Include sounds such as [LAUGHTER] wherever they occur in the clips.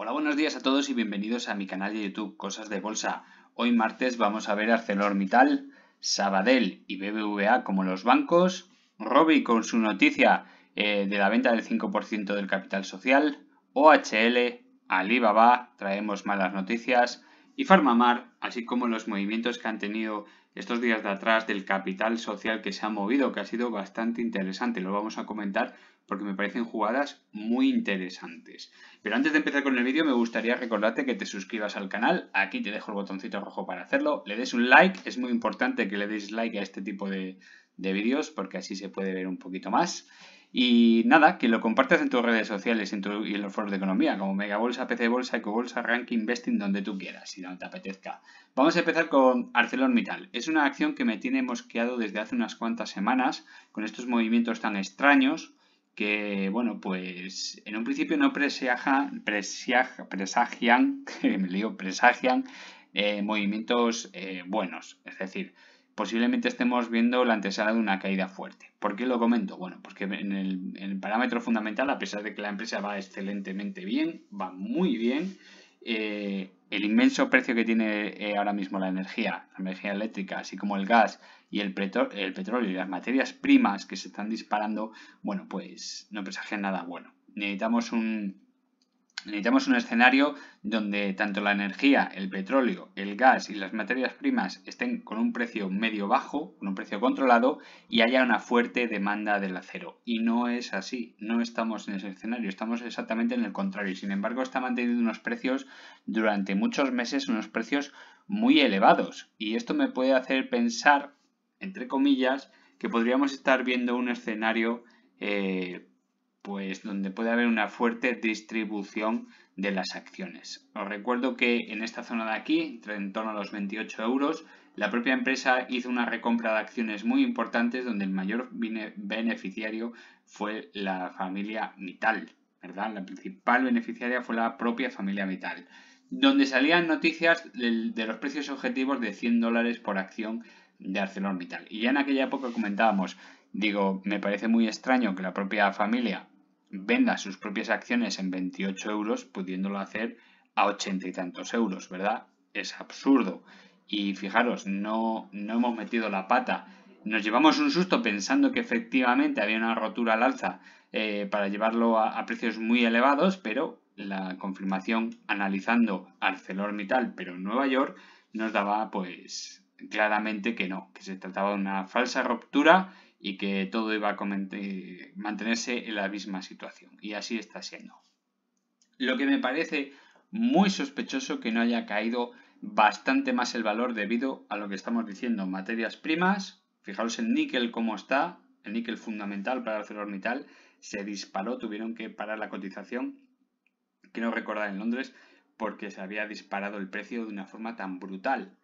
Hola, buenos días a todos y bienvenidos a mi canal de YouTube Cosas de Bolsa. Hoy martes vamos a ver ArcelorMittal, Sabadell y BBVA como los bancos, Robi con su noticia eh, de la venta del 5% del capital social, OHL, Alibaba, traemos malas noticias, y Farmamar, así como los movimientos que han tenido estos días de atrás del capital social que se ha movido, que ha sido bastante interesante, lo vamos a comentar porque me parecen jugadas muy interesantes. Pero antes de empezar con el vídeo me gustaría recordarte que te suscribas al canal, aquí te dejo el botoncito rojo para hacerlo, le des un like, es muy importante que le des like a este tipo de, vídeos porque así se puede ver un poquito más. Y nada, que lo compartas en tus redes sociales y en los foros de economía, como Mega Bolsa, PC Bolsa, Eco Bolsa, Rank Investing, donde tú quieras y donde te apetezca. Vamos a empezar con ArcelorMittal. Es una acción que me tiene mosqueado desde hace unas cuantas semanas con estos movimientos tan extraños que, bueno, pues en un principio no presagian, [LAUGHS] presagian, presagian eh, movimientos eh, buenos. Es decir, posiblemente estemos viendo la antesala de una caída fuerte. ¿Por qué lo comento? Bueno, porque pues en el, parámetro fundamental, a pesar de que la empresa va excelentemente bien, va muy bien, eh, el inmenso precio que tiene eh, ahora mismo la energía, la energía eléctrica, así como el gas y el, el, petróleo y las materias primas que se están disparando, bueno, pues no presagia nada bueno. Necesitamos un, Necesitamos un escenario donde tanto la energía, el petróleo, el gas y las materias primas estén con un precio medio bajo, con un precio controlado y haya una fuerte demanda del acero. Y no es así, no estamos en ese escenario, estamos exactamente en el contrario. Sin embargo, está manteniendo unos precios durante muchos meses, unos precios muy elevados. Y esto me puede hacer pensar, entre comillas, que podríamos estar viendo un escenario eh, pues donde puede haber una fuerte distribución de las acciones. Os recuerdo que en esta zona de aquí, en torno a los 28 euros, la propia empresa hizo una recompra de acciones muy importantes donde el mayor beneficiario fue la familia Mittal, ¿verdad? La principal beneficiaria fue la propia familia Mittal, donde salían noticias de los precios objetivos de 100 dólares por acción de ArcelorMittal. Y ya en aquella época comentábamos, digo, me parece muy extraño que la propia familia venda sus propias acciones en 28 euros, pudiéndolo hacer a 80 y tantos euros, ¿verdad? Es absurdo. Y fijaros, no, no hemos metido la pata. Nos llevamos un susto pensando que efectivamente había una rotura al alza eh, para llevarlo a, precios muy elevados, pero la confirmación analizando ArcelorMittal, pero en Nueva York, nos daba pues claramente que no, que se trataba de una falsa ruptura y que todo iba a mantenerse en la misma situación. Y así está siendo. Lo que me parece muy sospechoso que no haya caído bastante más el valor debido a lo que estamos diciendo. Materias primas, fijaros el níquel como está, el níquel fundamental para ArcelorMittal, se disparó, tuvieron que parar la cotización, quiero recordar en Londres, porque se había disparado el precio de una forma tan brutal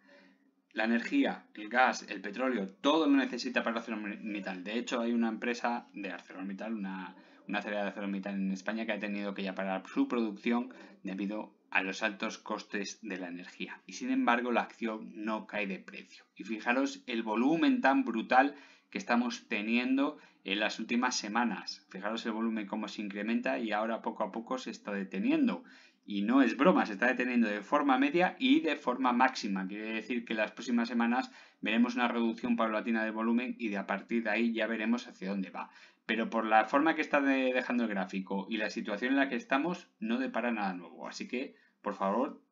la energía, el gas, el petróleo, todo lo necesita para metal. De hecho, hay una empresa de ArcelorMittal, una, una acelerada de metal en España que ha tenido que ya parar su producción debido a los altos costes de la energía. Y sin embargo, la acción no cae de precio. Y fijaros el volumen tan brutal que estamos teniendo en las últimas semanas. Fijaros el volumen cómo se incrementa y ahora poco a poco se está deteniendo. Y no es broma, se está deteniendo de forma media y de forma máxima. Quiere decir que las próximas semanas veremos una reducción paulatina de volumen y de a partir de ahí ya veremos hacia dónde va. Pero por la forma que está dejando el gráfico y la situación en la que estamos, no depara nada nuevo. Así que, por favor,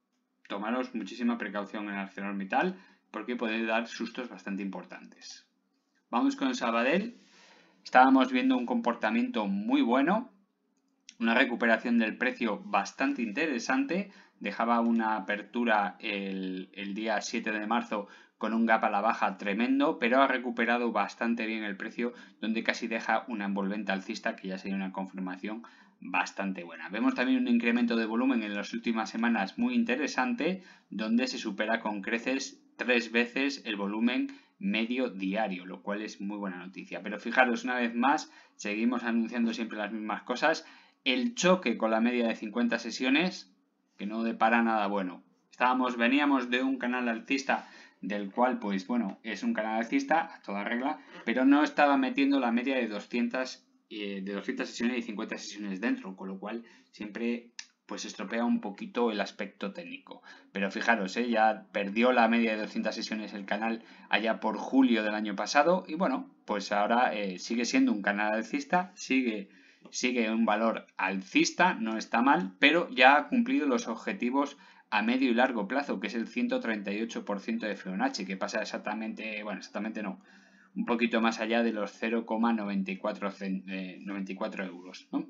tomaros muchísima precaución en ArcelorMittal porque puede dar sustos bastante importantes. Vamos con Sabadell. Estábamos viendo un comportamiento muy bueno, una recuperación del precio bastante interesante. Dejaba una apertura el, día 7 de marzo con un gap a la baja tremendo, pero ha recuperado bastante bien el precio, donde casi deja una envolvente alcista, que ya sería una confirmación bastante buena. Vemos también un incremento de volumen en las últimas semanas muy interesante, donde se supera con creces tres veces el volumen medio diario, lo cual es muy buena noticia. Pero fijaros, una vez más, seguimos anunciando siempre las mismas cosas el choque con la media de 50 sesiones, que no depara nada bueno. Estábamos, veníamos de un canal alcista del cual, pues bueno, es un canal alcista a toda regla, pero no estaba metiendo la media de 200, eh, de 200 sesiones y 50 sesiones dentro, con lo cual siempre pues estropea un poquito el aspecto técnico. Pero fijaros, eh, ya perdió la media de 200 sesiones el canal allá por julio del año pasado y bueno, pues ahora eh, sigue siendo un canal alcista, sigue sigue un valor alcista, no está mal, pero ya ha cumplido los objetivos a medio y largo plazo, que es el 138% de Fibonacci, que pasa exactamente, bueno, exactamente no, un poquito más allá de los 0,94 eh, euros, ¿no?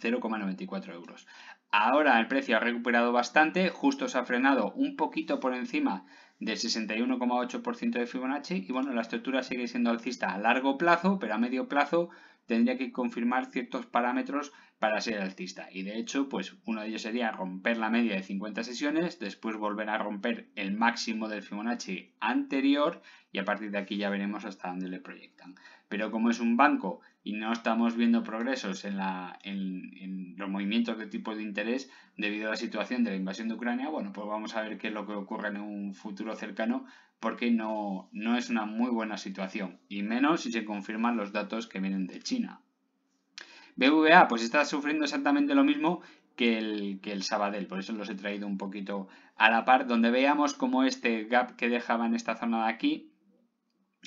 0,94 euros. Ahora el precio ha recuperado bastante, justo se ha frenado un poquito por encima del 61,8% de Fibonacci y bueno, la estructura sigue siendo alcista a largo plazo, pero a medio plazo tendría que confirmar ciertos parámetros para ser altista. Y de hecho, pues uno de ellos sería romper la media de 50 sesiones, después volver a romper el máximo del Fibonacci anterior y a partir de aquí ya veremos hasta dónde le proyectan. Pero como es un banco y no estamos viendo progresos en, los movimientos de tipo de interés debido a la situación de la invasión de Ucrania, bueno, pues vamos a ver qué es lo que ocurre en un futuro cercano porque no, no es una muy buena situación y menos si se confirman los datos que vienen de China. BVA pues está sufriendo exactamente lo mismo que el, que el Sabadell, por eso los he traído un poquito a la par, donde veamos cómo este gap que dejaba en esta zona de aquí,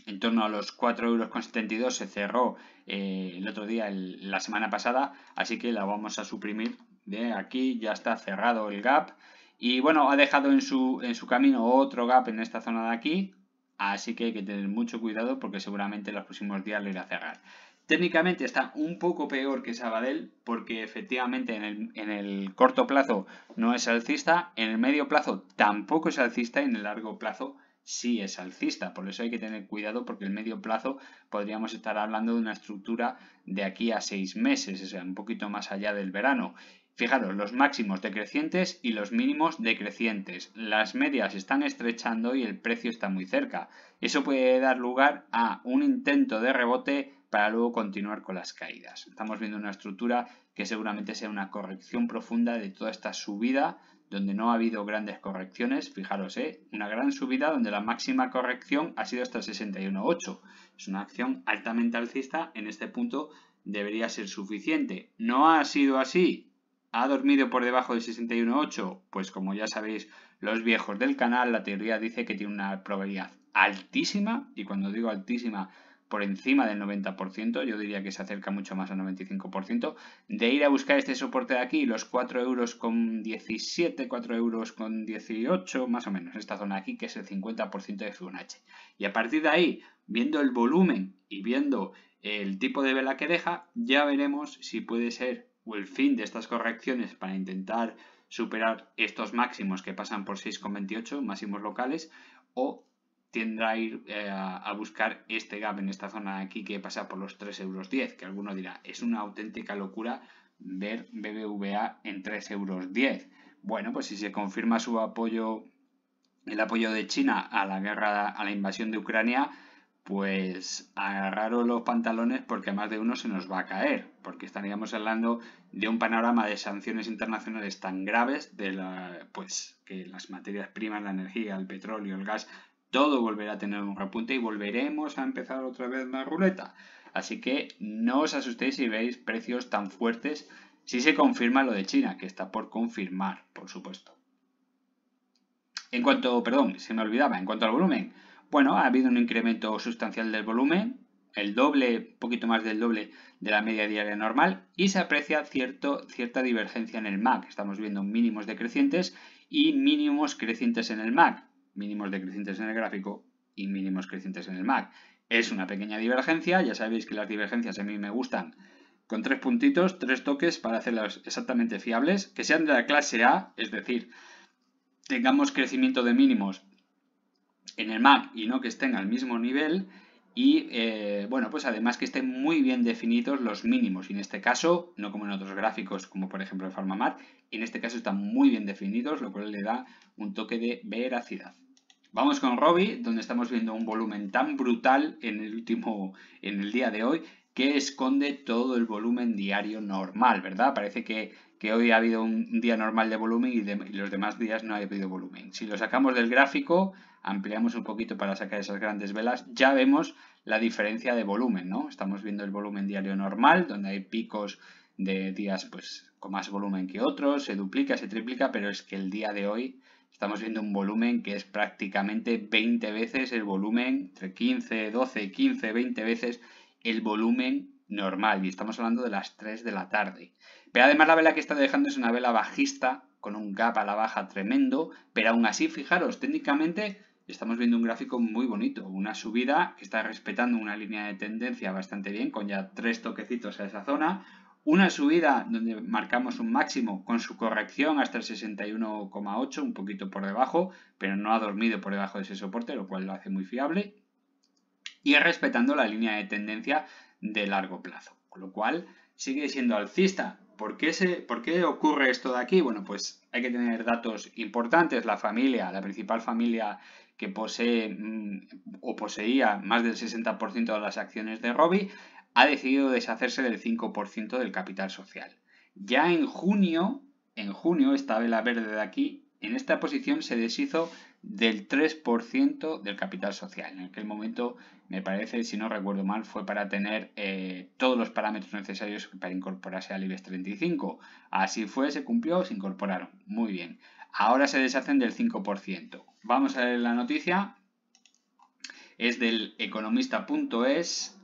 en torno a los 4,72 euros, se cerró eh, el otro día, la semana pasada, así que la vamos a suprimir de aquí, ya está cerrado el gap. Y bueno, ha dejado en su, en su camino otro gap en esta zona de aquí, así que hay que tener mucho cuidado porque seguramente en los próximos días le irá a cerrar. Técnicamente está un poco peor que Sabadell porque efectivamente en el, corto plazo no es alcista, en el medio plazo tampoco es alcista y en el largo plazo sí es alcista. Por eso hay que tener cuidado porque en el medio plazo podríamos estar hablando de una estructura de aquí a seis meses, o sea, un poquito más allá del verano. Fijaros, los máximos decrecientes y los mínimos decrecientes. Las medias están estrechando y el precio está muy cerca. Eso puede dar lugar a un intento de rebote para luego continuar con las caídas. Estamos viendo una estructura que seguramente sea una corrección profunda de toda esta subida donde no ha habido grandes correcciones. Fijaros, ¿eh? una gran subida donde la máxima corrección ha sido hasta 61.8. Es una acción altamente alcista. En este punto debería ser suficiente. No ha sido así. ¿Ha dormido por debajo de 61.8? Pues como ya sabéis los viejos del canal, la teoría dice que tiene una probabilidad altísima, y cuando digo altísima por encima del 90%, yo diría que se acerca mucho más al 95%, de ir a buscar este soporte de aquí, los 4 euros con 17, 4 euros con 18, más o menos, esta zona aquí, que es el 50% de F1H. Y a partir de ahí, viendo el volumen y viendo el tipo de vela que deja, ya veremos si puede ser el fin de estas correcciones para intentar superar estos máximos que pasan por 6,28, máximos locales, o tendrá a ir eh, a, buscar este gap en esta zona aquí que pasa por los 3,10 euros, que alguno dirá, es una auténtica locura ver BBVA en 3,10 euros. Bueno, pues si se confirma su apoyo, el apoyo de China a la guerra, a la invasión de Ucrania, pues agarraros los pantalones porque más de uno se nos va a caer, porque estaríamos hablando de un panorama de sanciones internacionales tan graves de la, pues, que las materias primas, la energía, el petróleo, el gas todo volverá a tener un repunte y volveremos a empezar otra vez la ruleta. Así que no os asustéis si veis precios tan fuertes si se confirma lo de China, que está por confirmar, por supuesto. En cuanto, perdón, se me olvidaba, en cuanto al volumen, bueno, ha habido un incremento sustancial del volumen, el doble, poquito más del doble de la media diaria normal y se aprecia cierta divergencia en el MAC. Estamos viendo mínimos decrecientes y mínimos crecientes en el MAC mínimos decrecientes en el gráfico y mínimos crecientes en el MAC. Es una pequeña divergencia, ya sabéis que las divergencias a mí me gustan con tres puntitos, tres toques para hacerlas exactamente fiables, que sean de la clase A, es decir, tengamos crecimiento de mínimos en el MAC y no que estén al mismo nivel, y eh, bueno, pues además que estén muy bien definidos los mínimos. Y en este caso, no como en otros gráficos, como por ejemplo el PharmaMart, en este caso están muy bien definidos, lo cual le da un toque de veracidad. Vamos con Robbie, donde estamos viendo un volumen tan brutal en el último, en el día de hoy, que esconde todo el volumen diario normal, ¿verdad? Parece que, que hoy ha habido un día normal de volumen y, los demás días no ha habido volumen. Si lo sacamos del gráfico, ampliamos un poquito para sacar esas grandes velas, ya vemos la diferencia de volumen, ¿no? Estamos viendo el volumen diario normal, donde hay picos de días pues, con más volumen que otros, se duplica, se triplica, pero es que el día de hoy estamos viendo un volumen que es prácticamente 20 veces el volumen, entre 15, 12, 15, 20 veces el volumen normal. Y estamos hablando de las 3 de la tarde. Pero además la vela que está dejando es una vela bajista, con un gap a la baja tremendo, pero aún así, fijaros, técnicamente estamos viendo un gráfico muy bonito, una subida que está respetando una línea de tendencia bastante bien, con ya tres toquecitos a esa zona, una subida donde marcamos un máximo con su corrección hasta el 61,8, un poquito por debajo, pero no ha dormido por debajo de ese soporte, lo cual lo hace muy fiable, y respetando la línea de tendencia de largo plazo, con lo cual sigue siendo alcista. ¿Por qué, ¿Por qué ocurre esto de aquí? Bueno, pues hay que tener datos importantes. La familia, la principal familia que posee mm, o poseía más del 60% de las acciones de Robby, ha decidido deshacerse del 5% del capital social. Ya en junio, en junio, esta vela verde de aquí, en esta posición se deshizo del 3% del capital social. En aquel momento, me parece, si no recuerdo mal, fue para tener eh, todos los parámetros necesarios para incorporarse al IBEX 35. Así fue, se cumplió, se incorporaron. Muy bien. Ahora se deshacen del 5%. Vamos a ver la noticia. Es del economista.es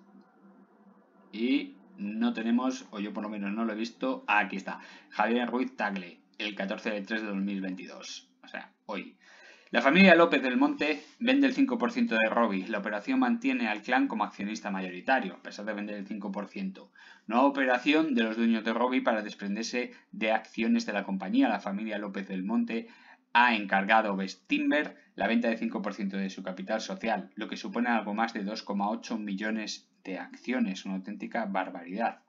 y no tenemos, o yo por lo menos no lo he visto, ah, aquí está, Javier Ruiz Tagle, el 14 de 3 de 2022, o sea, hoy. La familia López del Monte vende el 5% de robbie La operación mantiene al clan como accionista mayoritario, a pesar de vender el 5%. Nueva operación de los dueños de robbie para desprenderse de acciones de la compañía. La familia López del Monte ha encargado Timber la venta de 5% de su capital social, lo que supone algo más de 2,8 millones de acciones, una auténtica barbaridad.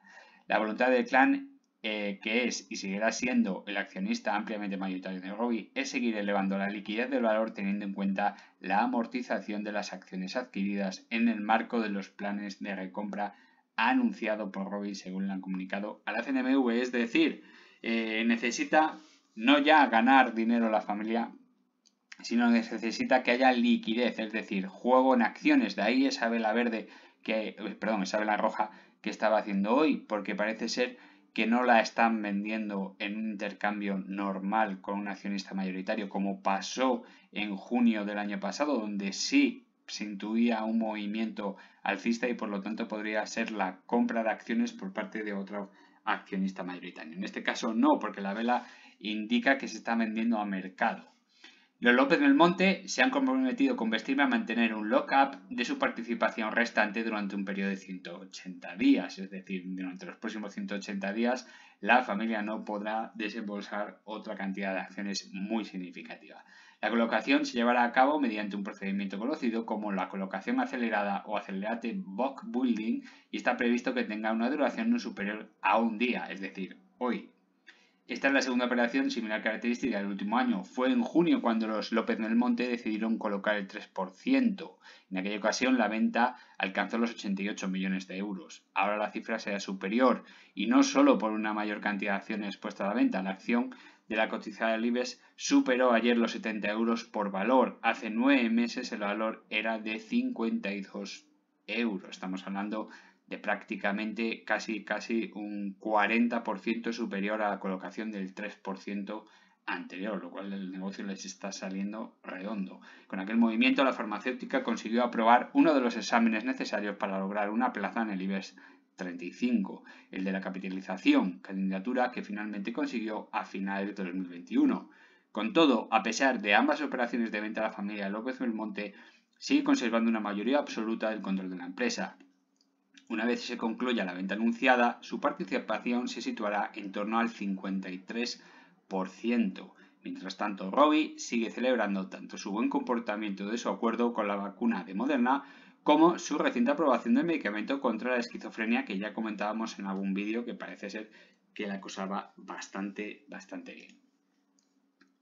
La voluntad del clan eh, que es y seguirá siendo el accionista ampliamente mayoritario de Robi, es seguir elevando la liquidez del valor teniendo en cuenta la amortización de las acciones adquiridas en el marco de los planes de recompra anunciado por Robi según le han comunicado a la CNMV. Es decir, eh, necesita no ya ganar dinero la familia, sino necesita que haya liquidez, es decir, juego en acciones. De ahí esa vela verde que, eh, perdón, esa vela roja que estaba haciendo hoy, porque parece ser que no la están vendiendo en un intercambio normal con un accionista mayoritario, como pasó en junio del año pasado, donde sí se intuía un movimiento alcista y por lo tanto podría ser la compra de acciones por parte de otro accionista mayoritario. En este caso no, porque la vela indica que se está vendiendo a mercado. Los López del Monte se han comprometido con Vestirme a mantener un lock-up de su participación restante durante un periodo de 180 días, es decir, durante los próximos 180 días la familia no podrá desembolsar otra cantidad de acciones muy significativa. La colocación se llevará a cabo mediante un procedimiento conocido como la colocación acelerada o acelerate book building y está previsto que tenga una duración no superior a un día, es decir, hoy esta es la segunda operación similar característica del último año. Fue en junio cuando los López del Monte decidieron colocar el 3%. En aquella ocasión la venta alcanzó los 88 millones de euros. Ahora la cifra será superior y no solo por una mayor cantidad de acciones puesta a la venta. La acción de la cotizada Libes superó ayer los 70 euros por valor. Hace nueve meses el valor era de 52 euros. Estamos hablando de prácticamente casi, casi un 40% superior a la colocación del 3% anterior, lo cual el negocio les está saliendo redondo. Con aquel movimiento, la farmacéutica consiguió aprobar uno de los exámenes necesarios para lograr una plaza en el IBEX 35, el de la capitalización, candidatura que finalmente consiguió a finales de 2021. Con todo, a pesar de ambas operaciones de venta, la familia López Belmonte sigue conservando una mayoría absoluta del control de la empresa. Una vez se concluya la venta anunciada, su participación se situará en torno al 53%. Mientras tanto, Robbie sigue celebrando tanto su buen comportamiento de su acuerdo con la vacuna de Moderna como su reciente aprobación del medicamento contra la esquizofrenia que ya comentábamos en algún vídeo que parece ser que la cosa va bastante, bastante bien.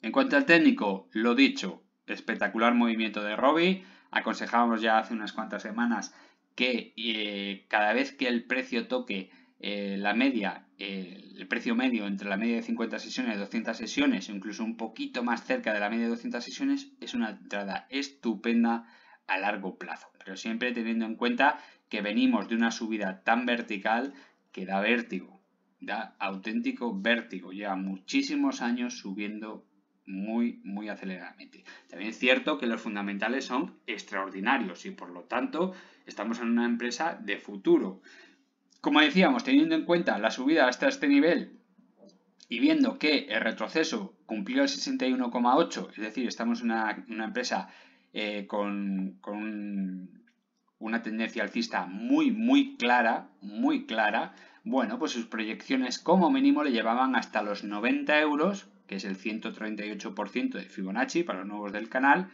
En cuanto al técnico, lo dicho, espectacular movimiento de Robbie. Aconsejábamos ya hace unas cuantas semanas que eh, cada vez que el precio toque eh, la media, eh, el precio medio entre la media de 50 sesiones, 200 sesiones, incluso un poquito más cerca de la media de 200 sesiones, es una entrada estupenda a largo plazo. Pero siempre teniendo en cuenta que venimos de una subida tan vertical que da vértigo, da auténtico vértigo. Lleva muchísimos años subiendo muy, muy aceleradamente. También es cierto que los fundamentales son extraordinarios y por lo tanto Estamos en una empresa de futuro. Como decíamos, teniendo en cuenta la subida hasta este nivel y viendo que el retroceso cumplió el 61,8, es decir, estamos en una, empresa eh, con, una tendencia alcista muy, muy clara, muy clara, bueno, pues sus proyecciones como mínimo le llevaban hasta los 90 euros, que es el 138% de Fibonacci para los nuevos del canal,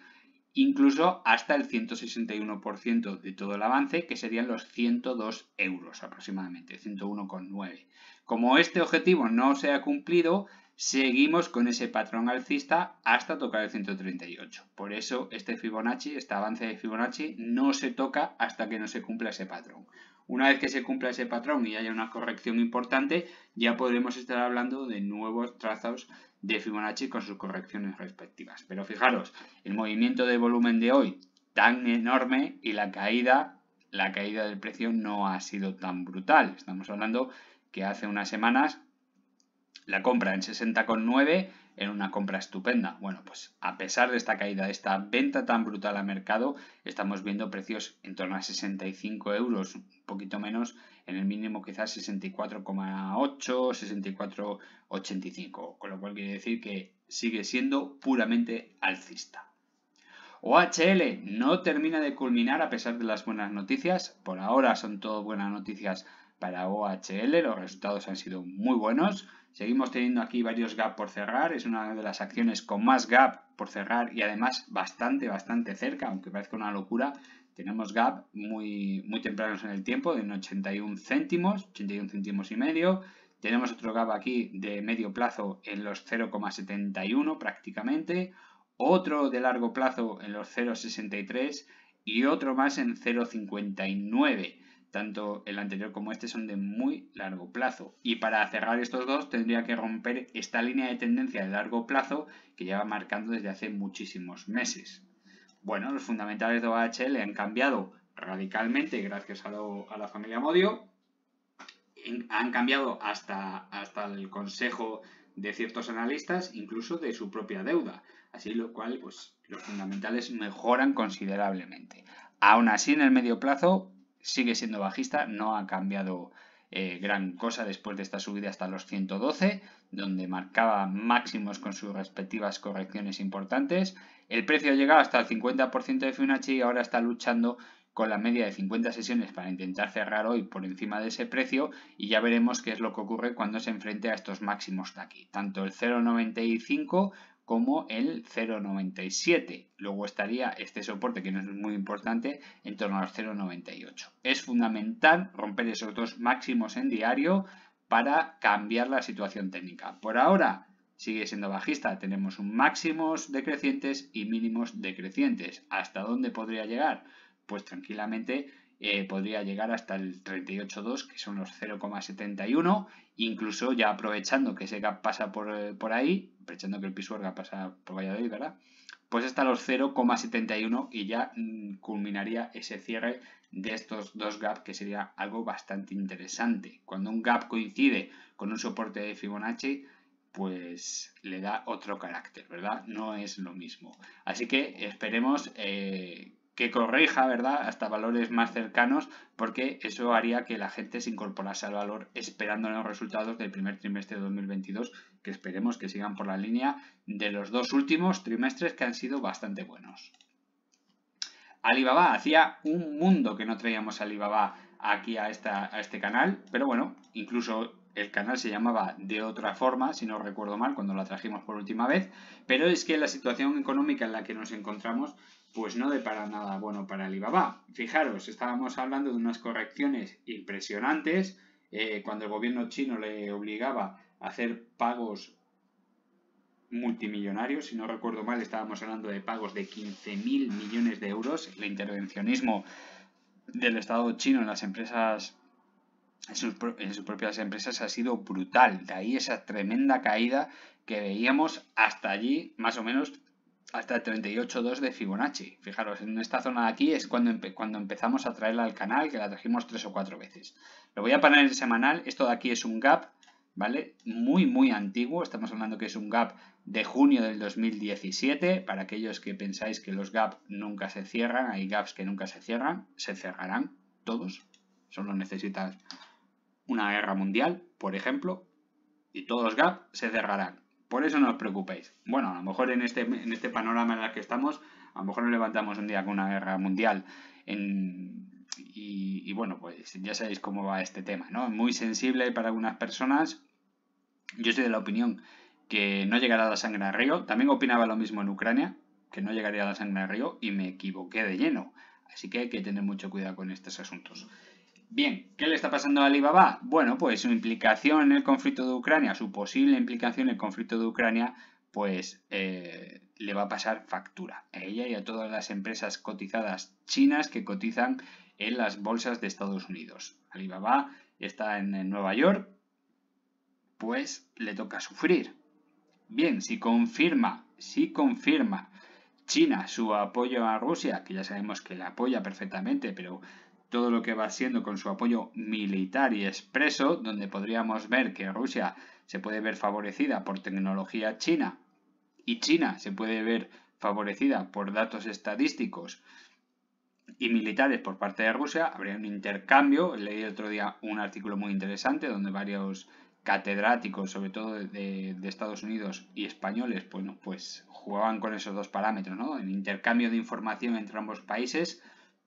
incluso hasta el 161% de todo el avance, que serían los 102 euros aproximadamente, 101,9. Como este objetivo no se ha cumplido, seguimos con ese patrón alcista hasta tocar el 138. Por eso este Fibonacci, este avance de Fibonacci, no se toca hasta que no se cumpla ese patrón. Una vez que se cumpla ese patrón y haya una corrección importante, ya podremos estar hablando de nuevos trazos de Fibonacci con sus correcciones respectivas. Pero fijaros, el movimiento de volumen de hoy tan enorme y la caída, la caída del precio no ha sido tan brutal. Estamos hablando que hace unas semanas la compra en 60,9 en una compra estupenda. Bueno, pues a pesar de esta caída, de esta venta tan brutal al mercado, estamos viendo precios en torno a 65 euros, un poquito menos, en el mínimo quizás 64,8, 64,85, con lo cual quiere decir que sigue siendo puramente alcista. OHL no termina de culminar a pesar de las buenas noticias, por ahora son todas buenas noticias para OHL, los resultados han sido muy buenos, Seguimos teniendo aquí varios gap por cerrar, es una de las acciones con más gap por cerrar y además bastante, bastante cerca, aunque parezca una locura. Tenemos gap muy, muy tempranos en el tiempo, de 81 céntimos, 81 céntimos y medio. Tenemos otro gap aquí de medio plazo en los 0,71 prácticamente, otro de largo plazo en los 0,63 y otro más en 0,59 tanto el anterior como este son de muy largo plazo. Y para cerrar estos dos tendría que romper esta línea de tendencia de largo plazo que lleva marcando desde hace muchísimos meses. Bueno, los fundamentales de OHL han cambiado radicalmente gracias a, a la familia Modio. Han cambiado hasta, hasta el consejo de ciertos analistas, incluso de su propia deuda. Así lo cual, pues los fundamentales mejoran considerablemente. Aún así, en el medio plazo, sigue siendo bajista, no ha cambiado eh, gran cosa después de esta subida hasta los 112, donde marcaba máximos con sus respectivas correcciones importantes. El precio ha llegado hasta el 50% de Fibonacci y ahora está luchando con la media de 50 sesiones para intentar cerrar hoy por encima de ese precio y ya veremos qué es lo que ocurre cuando se enfrente a estos máximos de aquí, tanto el 0.95 como el 0,97. Luego estaría este soporte que no es muy importante en torno a los 0,98. Es fundamental romper esos dos máximos en diario para cambiar la situación técnica. Por ahora sigue siendo bajista, tenemos un máximos decrecientes y mínimos decrecientes. ¿Hasta dónde podría llegar? Pues tranquilamente eh, podría llegar hasta el 38.2, que son los 0,71, incluso ya aprovechando que ese gap pasa por eh, ahí, echando que el Pisuerga pasa por Valladolid, ¿verdad? Pues hasta los 0,71 y ya mm, culminaría ese cierre de estos dos gaps, que sería algo bastante interesante. Cuando un gap coincide con un soporte de Fibonacci, pues le da otro carácter, ¿verdad? No es lo mismo. Así que esperemos eh, que corrija, ¿verdad? Hasta valores más cercanos, porque eso haría que la gente se incorporase al valor esperando los resultados del primer trimestre de 2022, que esperemos que sigan por la línea de los dos últimos trimestres que han sido bastante buenos. Alibaba, hacía un mundo que no traíamos Alibaba aquí a, esta, a este canal, pero bueno, incluso el canal se llamaba de otra forma, si no recuerdo mal, cuando la trajimos por última vez, pero es que la situación económica en la que nos encontramos pues no de para nada bueno para Alibaba. Fijaros, estábamos hablando de unas correcciones impresionantes eh, cuando el gobierno chino le obligaba a hacer pagos multimillonarios, si no recuerdo mal, estábamos hablando de pagos de 15.000 millones de euros, el intervencionismo del Estado chino en las empresas en sus, propias empresas ha sido brutal. De ahí esa tremenda caída que veíamos hasta allí, más o menos hasta el 38.2 de Fibonacci. Fijaros, en esta zona de aquí es cuando, cuando empezamos a traerla al canal, que la trajimos tres o cuatro veces. Lo voy a poner en semanal, esto de aquí es un gap, ¿vale? Muy, muy antiguo, estamos hablando que es un gap de junio del 2017, para aquellos que pensáis que los gaps nunca se cierran, hay gaps que nunca se cierran, se cerrarán todos, solo necesitas una guerra mundial, por ejemplo, y todos los gaps se cerrarán. Por eso no os preocupéis. Bueno, a lo mejor en este, en este panorama en el que estamos, a lo mejor nos levantamos un día con una guerra mundial y, bueno, pues ya sabéis cómo va este tema, ¿no? Muy sensible para algunas personas. Yo soy de la opinión que no llegará la sangre al río. También opinaba lo mismo en Ucrania, que no llegaría la sangre al río y me equivoqué de lleno. Así que hay que tener mucho cuidado con estos asuntos. Bien, ¿qué le está pasando a Alibaba? Bueno, pues su implicación en el conflicto de Ucrania, su posible implicación en el conflicto de Ucrania, pues eh, le va a pasar factura a ella y a todas las empresas cotizadas chinas que cotizan en las bolsas de Estados Unidos. Alibaba está en Nueva York, pues le toca sufrir. Bien, si confirma, si confirma China su apoyo a Rusia, que ya sabemos que la apoya perfectamente, pero todo lo que va siendo con su apoyo militar y expreso, donde podríamos ver que Rusia se puede ver favorecida por tecnología china y China se puede ver favorecida por datos estadísticos y militares por parte de Rusia, habría un intercambio. Leí otro día un artículo muy interesante donde varios catedráticos, sobre todo de, Estados Unidos y españoles, bueno, pues jugaban con esos dos parámetros, ¿no? El intercambio de información entre ambos países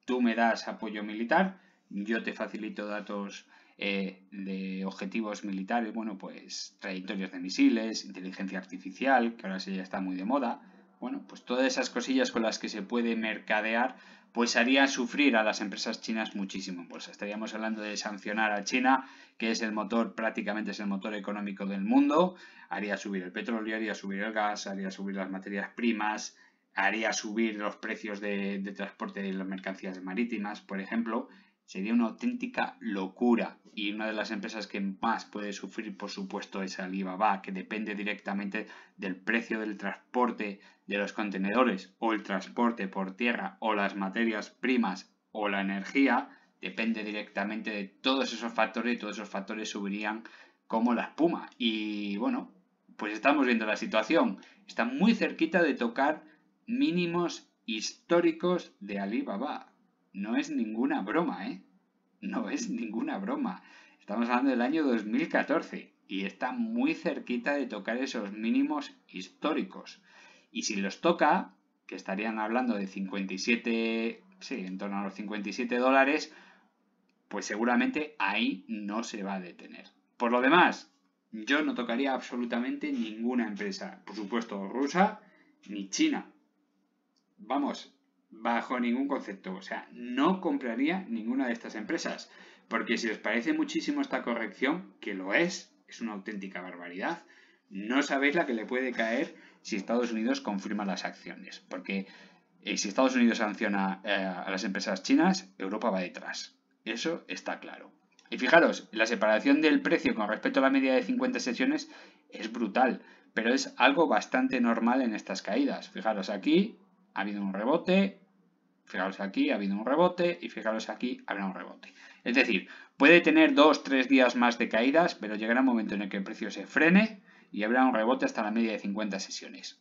tú me das apoyo militar, yo te facilito datos eh, de objetivos militares, bueno, pues trayectorias de misiles, inteligencia artificial, que ahora sí ya está muy de moda. Bueno, pues todas esas cosillas con las que se puede mercadear, pues haría sufrir a las empresas chinas muchísimo. Pues estaríamos hablando de sancionar a China, que es el motor, prácticamente es el motor económico del mundo. Haría subir el petróleo, haría subir el gas, haría subir las materias primas, haría subir los precios de, transporte de las mercancías marítimas, por ejemplo, sería una auténtica locura. Y una de las empresas que más puede sufrir, por supuesto, es Alibaba, que depende directamente del precio del transporte de los contenedores o el transporte por tierra o las materias primas o la energía. Depende directamente de todos esos factores y todos esos factores subirían como la espuma. Y bueno, pues estamos viendo la situación. Está muy cerquita de tocar mínimos históricos de Alibaba. No es ninguna broma, ¿eh? No es ninguna broma. Estamos hablando del año 2014 y está muy cerquita de tocar esos mínimos históricos. Y si los toca, que estarían hablando de 57, sí, en torno a los 57 dólares, pues seguramente ahí no se va a detener. Por lo demás, yo no tocaría absolutamente ninguna empresa, por supuesto rusa ni china, vamos, bajo ningún concepto. O sea, no compraría ninguna de estas empresas. Porque si os parece muchísimo esta corrección, que lo es, es una auténtica barbaridad, no sabéis la que le puede caer si Estados Unidos confirma las acciones. Porque eh, si Estados Unidos sanciona eh, a las empresas chinas, Europa va detrás. Eso está claro. Y fijaros, la separación del precio con respecto a la media de 50 sesiones es brutal, pero es algo bastante normal en estas caídas. Fijaros, aquí ha habido un rebote, fijaros aquí, ha habido un rebote y fijaros aquí, habrá un rebote. Es decir, puede tener dos, tres días más de caídas, pero llegará un momento en el que el precio se frene y habrá un rebote hasta la media de 50 sesiones.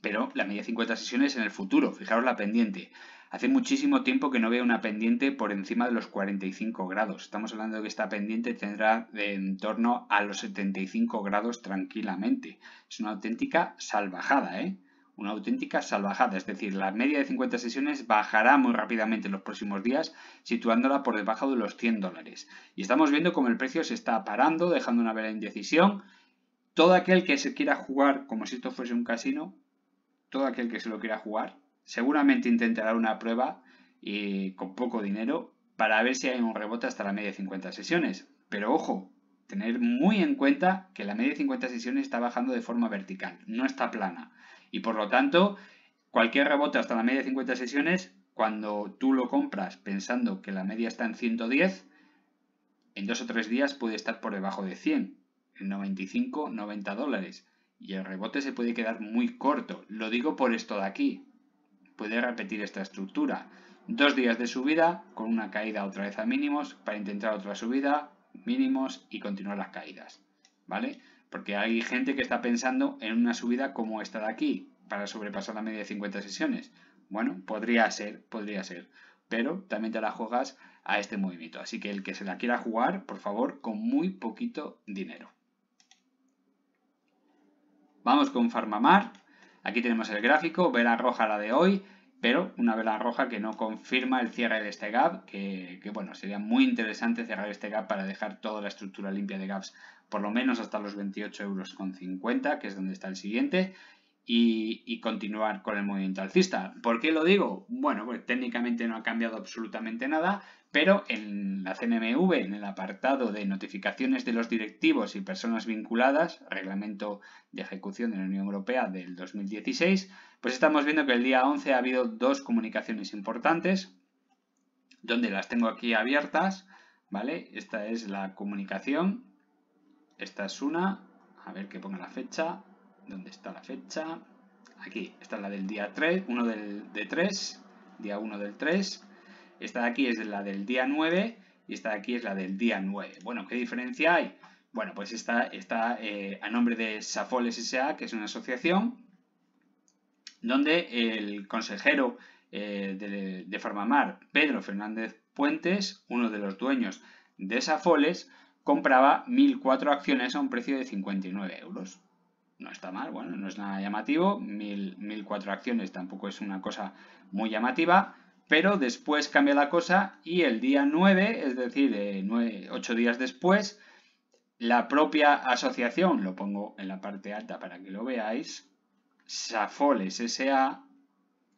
Pero la media de 50 sesiones en el futuro, fijaros la pendiente. Hace muchísimo tiempo que no veo una pendiente por encima de los 45 grados. Estamos hablando de que esta pendiente tendrá de en torno a los 75 grados tranquilamente. Es una auténtica salvajada, ¿eh? una auténtica salvajada, es decir, la media de 50 sesiones bajará muy rápidamente en los próximos días, situándola por debajo de los 100 dólares. Y estamos viendo cómo el precio se está parando, dejando una vela indecisión. Todo aquel que se quiera jugar como si esto fuese un casino, todo aquel que se lo quiera jugar, seguramente intentará una prueba y con poco dinero para ver si hay un rebote hasta la media de 50 sesiones. Pero ojo, tener muy en cuenta que la media de 50 sesiones está bajando de forma vertical, no está plana. Y por lo tanto, cualquier rebote hasta la media de 50 sesiones, cuando tú lo compras pensando que la media está en 110, en dos o tres días puede estar por debajo de 100, en 95, 90 dólares. Y el rebote se puede quedar muy corto. Lo digo por esto de aquí. Puede repetir esta estructura. Dos días de subida, con una caída otra vez a mínimos, para intentar otra subida, mínimos y continuar las caídas. ¿Vale? Porque hay gente que está pensando en una subida como esta de aquí, para sobrepasar la media de 50 sesiones. Bueno, podría ser, podría ser. Pero también te la juegas a este movimiento. Así que el que se la quiera jugar, por favor, con muy poquito dinero. Vamos con Farmamar. Aquí tenemos el gráfico, vela roja la de hoy, pero una vela roja que no confirma el cierre de este gap, que, bueno, sería muy interesante cerrar este gap para dejar toda la estructura limpia de gaps, por lo menos hasta los 28,50 euros, que es donde está el siguiente, y, continuar con el movimiento alcista. ¿Por qué lo digo? Bueno, pues técnicamente no ha cambiado absolutamente nada, pero en la CNMV, en el apartado de notificaciones de los directivos y personas vinculadas, reglamento de ejecución de la Unión Europea del 2016, pues estamos viendo que el día 11 ha habido dos comunicaciones importantes, donde las tengo aquí abiertas, ¿vale? Esta es la comunicación, esta es una, a ver que ponga la fecha, ¿Dónde está la fecha? Aquí, esta es la del día 3, 1 del, de 3, día 1 del 3. Esta de aquí es la del día 9 y esta de aquí es la del día 9. Bueno, ¿qué diferencia hay? Bueno, pues está eh, a nombre de Safoles S.A., que es una asociación, donde el consejero eh, de, de Farmamar, Pedro Fernández Puentes, uno de los dueños de Safoles, compraba 1.004 acciones a un precio de 59 euros no está mal, bueno, no es nada llamativo, 1004 acciones tampoco es una cosa muy llamativa, pero después cambia la cosa y el día 9, es decir, 8 eh, días después, la propia asociación, lo pongo en la parte alta para que lo veáis, Safoles S.A.,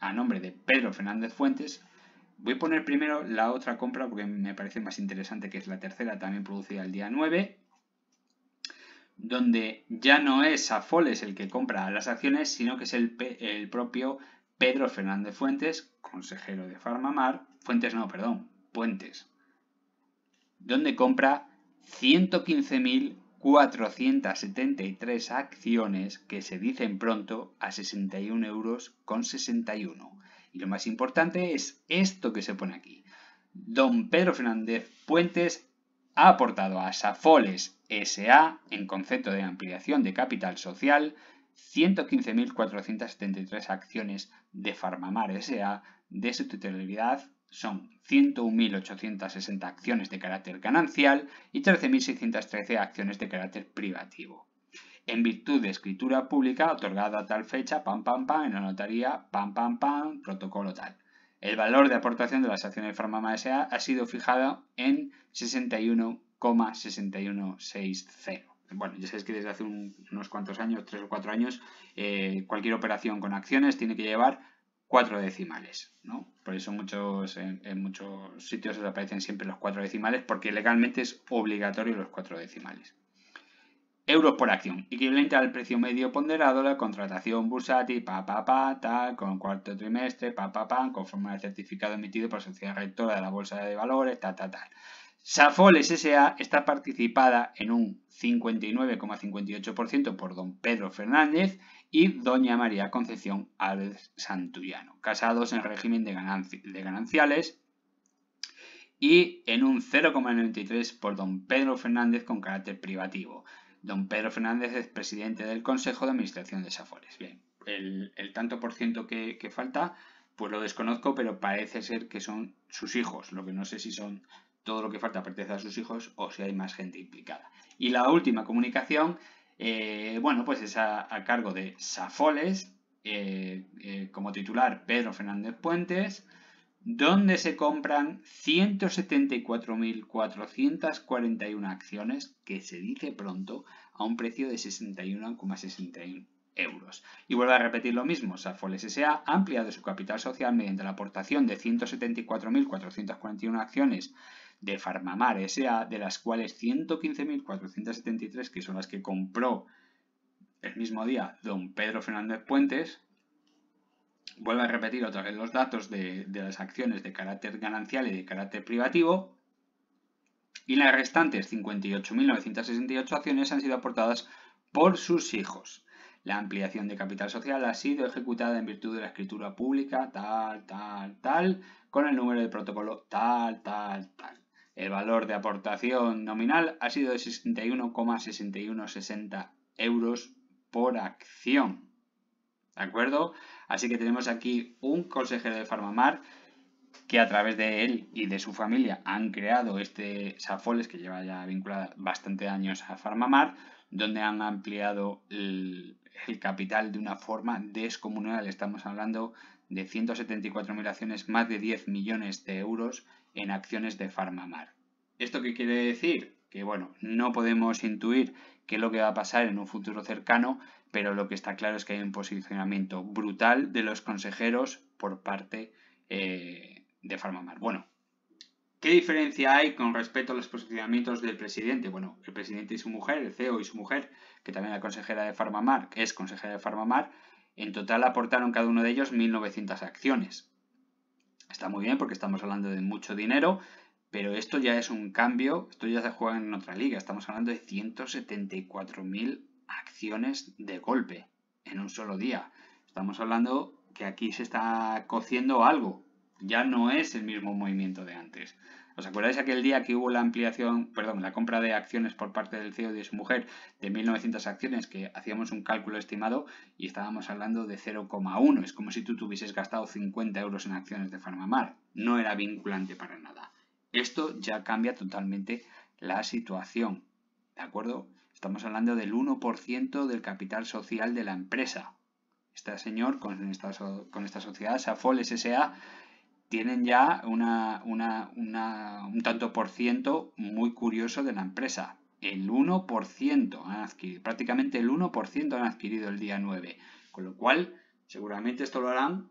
a nombre de Pedro Fernández Fuentes, voy a poner primero la otra compra porque me parece más interesante que es la tercera, también producida el día 9, donde ya no es Afoles el que compra las acciones, sino que es el, propio Pedro Fernández Fuentes, consejero de Farmamar, Fuentes no, perdón, Puentes, donde compra 115.473 acciones que se dicen pronto a 61 euros con 61. Y lo más importante es esto que se pone aquí. Don Pedro Fernández Puentes ha aportado a Safoles SA, en concepto de ampliación de capital social, 115.473 acciones de Farmamar SA de su titularidad son 101.860 acciones de carácter ganancial y 13.613 acciones de carácter privativo. En virtud de escritura pública otorgada a tal fecha, pam pam pam, en la notaría, pam pam pam, protocolo tal. El valor de aportación de las acciones de Farmama SA ha sido fijado en 61,6160. Bueno, ya sabéis que desde hace unos cuantos años, tres o cuatro años, eh, cualquier operación con acciones tiene que llevar cuatro decimales, ¿no? Por eso muchos, en, muchos sitios aparecen siempre los cuatro decimales, porque legalmente es obligatorio los cuatro decimales euros por acción, equivalente al precio medio ponderado la contratación bursátil, pa, pa, pa, tal, con cuarto trimestre, pa, pa, pa, conforme al certificado emitido por la Sociedad Rectora de la Bolsa de Valores, ta, ta, tal. Safol S.S.A. está participada en un 59,58% por don Pedro Fernández y doña María Concepción Álvarez Santullano, casados en régimen de gananciales y en un 0,93 por don Pedro Fernández con carácter privativo. Don Pedro Fernández es presidente del Consejo de Administración de Safoles. Bien, el, tanto por ciento que, falta, pues lo desconozco, pero parece ser que son sus hijos. Lo que no sé si son todo lo que falta pertenece a sus hijos o si hay más gente implicada. Y la última comunicación, eh, bueno, pues es a, cargo de Safoles, eh, eh, como titular Pedro Fernández Puentes, donde se compran 174.441 acciones, que se dice pronto, a un precio de 61,61 euros. Y vuelvo a repetir lo mismo, Safol S.A. ha ampliado su capital social mediante la aportación de 174.441 acciones de Farmamar S.A., de las cuales 115.473, que son las que compró el mismo día don Pedro Fernández Puentes, vuelvo a repetir otra vez los datos de, las acciones de carácter ganancial y de carácter privativo. Y las restantes 58.968 acciones han sido aportadas por sus hijos. La ampliación de capital social ha sido ejecutada en virtud de la escritura pública tal, tal, tal, con el número de protocolo tal, tal, tal. El valor de aportación nominal ha sido de 61,6160 euros por acción. ¿De acuerdo? Así que tenemos aquí un consejero de Farmamar que a través de él y de su familia han creado este Safoles que lleva ya vinculada bastante años a Farmamar, donde han ampliado el, capital de una forma descomunal. Estamos hablando de 174.000 acciones, más de 10 millones de euros en acciones de Farmamar. ¿Esto qué quiere decir? Que bueno, no podemos intuir qué es lo que va a pasar en un futuro cercano, pero lo que está claro es que hay un posicionamiento brutal de los consejeros por parte eh, de Farmamar. Bueno, ¿qué diferencia hay con respecto a los posicionamientos del presidente? Bueno, el presidente y su mujer, el CEO y su mujer, que también la consejera de Farmamar, que es consejera de Farmamar, en total aportaron cada uno de ellos 1.900 acciones. Está muy bien porque estamos hablando de mucho dinero pero esto ya es un cambio, esto ya se juega en otra liga. Estamos hablando de 174.000 acciones de golpe en un solo día. Estamos hablando que aquí se está cociendo algo. Ya no es el mismo movimiento de antes. ¿Os acordáis aquel día que hubo la ampliación, perdón, la compra de acciones por parte del CEO de su mujer de 1.900 acciones que hacíamos un cálculo estimado y estábamos hablando de 0,1? Es como si tú tuvieses gastado 50 euros en acciones de Farmamar. No era vinculante para nada. Esto ya cambia totalmente la situación. ¿De acuerdo? Estamos hablando del 1% del capital social de la empresa. Este señor con esta, con sociedad, Safol SSA, tienen ya un tanto por ciento muy curioso de la empresa. El 1% han adquirido, prácticamente el 1% han adquirido el día 9. Con lo cual, seguramente esto lo harán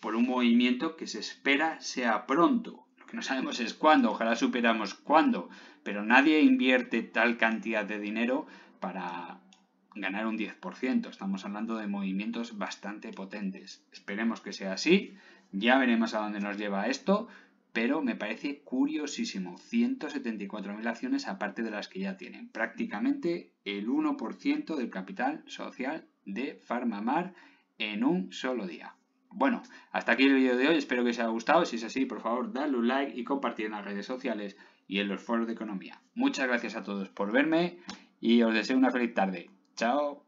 por un movimiento que se espera sea pronto no sabemos es cuándo, ojalá superamos cuándo, pero nadie invierte tal cantidad de dinero para ganar un 10%. Estamos hablando de movimientos bastante potentes. Esperemos que sea así, ya veremos a dónde nos lleva esto, pero me parece curiosísimo. 174.000 acciones aparte de las que ya tienen. Prácticamente el 1% del capital social de Farmamar en un solo día. Bueno, hasta aquí el vídeo de hoy, espero que os haya gustado. Si es así, por favor, dadle un like y compartid en las redes sociales y en los foros de economía. Muchas gracias a todos por verme y os deseo una feliz tarde. Chao.